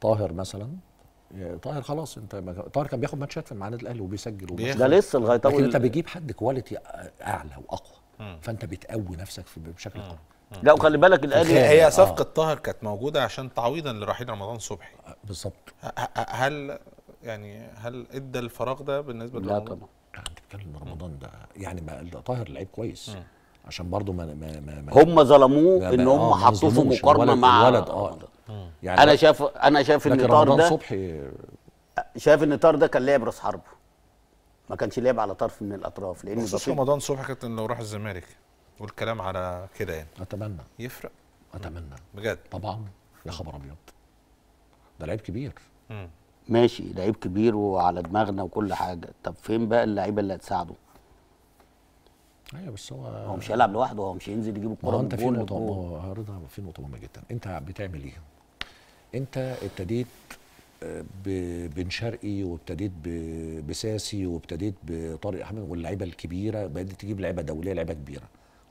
طاهر مثلا آه، طاهر خلاص انت طاهر كان بياخد ماتشات في النادي الاهلي وبيسجل وبيسجل ده لسه لغايه لكن انت بتجيب حد كواليتي اعلى واقوى فانت بتقوي نفسك بشكل قوي لا وخلي بالك الاهلي هي آه. صفقه آه. طاهر كانت موجوده عشان تعويضا لرحيل رمضان صبحي آه، بالظبط هل يعني هل ادى الفراغ ده بالنسبه لا طبعا يعني انت بتتكلم رمضان ده يعني ما طاهر لعيب كويس م. عشان برضه ما ما ما هم ظلموه ان هم حطوه في مقارنه مع الولد اه يعني انا شايف انا شايف ان الاطار ده صبحي شايف ان الاطار ده كان لعب راس حربه ما كانش لعب على طرف من الاطراف لان بس رمضان صبحي كابتن لو راح الزمالك والكلام على كده يعني اتمنى يفرق اتمنى بجد طبعا يا خبر ابيض ده لعيب كبير مم. ماشي لعيب كبير وعلى دماغنا وكل حاجه طب فين بقى اللعيبه اللي هتساعده ايوه بس هو هو مش هيلعب لوحده هو مش هينزل يجيب الكوره انت في نقطه رضا في نقطه مهمه جدا انت بتعمل ايه انت ابتديت آه، بن شرقي وابتديت بساسي وابتديت بطارق احمد واللعيبه الكبيره بدات تجيب لعيبه دوليه لعيبه كبيره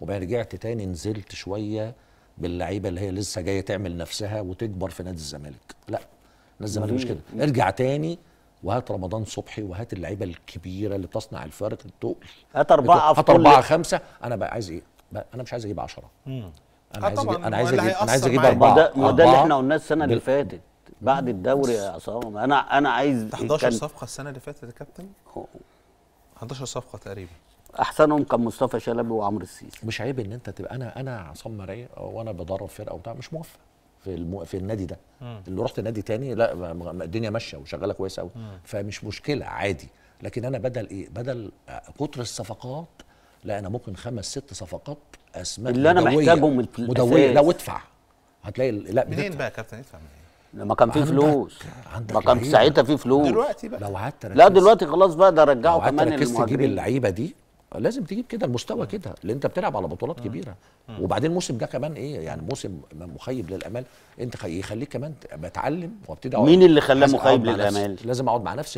وبعدين رجعت تاني نزلت شويه باللعيبه اللي هي لسه جايه تعمل نفسها وتكبر في نادي الزمالك لا نادي الزمالك مش كده ارجع تاني وهات رمضان صبحي وهات اللعيبه الكبيره اللي بتصنع الفارق التقل هات اربعه هات اربعه خمسه انا بقى عايز ايه بقى انا مش عايز اجيب 10 انا عايز أجيب انا عايز اجيب انا عايز اجيب اربعه ده ما ده اللي احنا قلناه السنه اللي فاتت بعد الدوري يا عصام انا انا عايز 11 صفقه السنه اللي فاتت يا كابتن 11 صفقه تقريبا احسنهم كان مصطفى شلبي وعمرو السيسي مش عيب ان انت تبقى انا انا عصام مرايه وانا بدرب فرقه وبتاع مش موفق في المو... في النادي ده مم. اللي رحت نادي تاني لا الدنيا ماشيه وشغاله كويس قوي فمش مشكله عادي لكن انا بدل ايه بدل كتر الصفقات لا انا ممكن خمس ست صفقات اسماء اللي انا محتاجهم في مدويه لو ادفع هتلاقي لا منين بقى يا كابتن ادفع منين؟ ما كان في فلوس عندك ما كان ساعتها في فلوس دلوقتي بقى لو قعدت لا دلوقتي خلاص بقى ده رجعه كمان المهاجرين لو تجيب اللعيبه دي لازم تجيب كده المستوى كده اللي انت بتلعب على بطولات كبيره وبعدين الموسم ده كمان ايه يعني موسم مخيب للامال انت يخليك كمان بتعلم وابتدي مين اللي خلاه مخيب للامال؟ لازم اقعد مع نفسي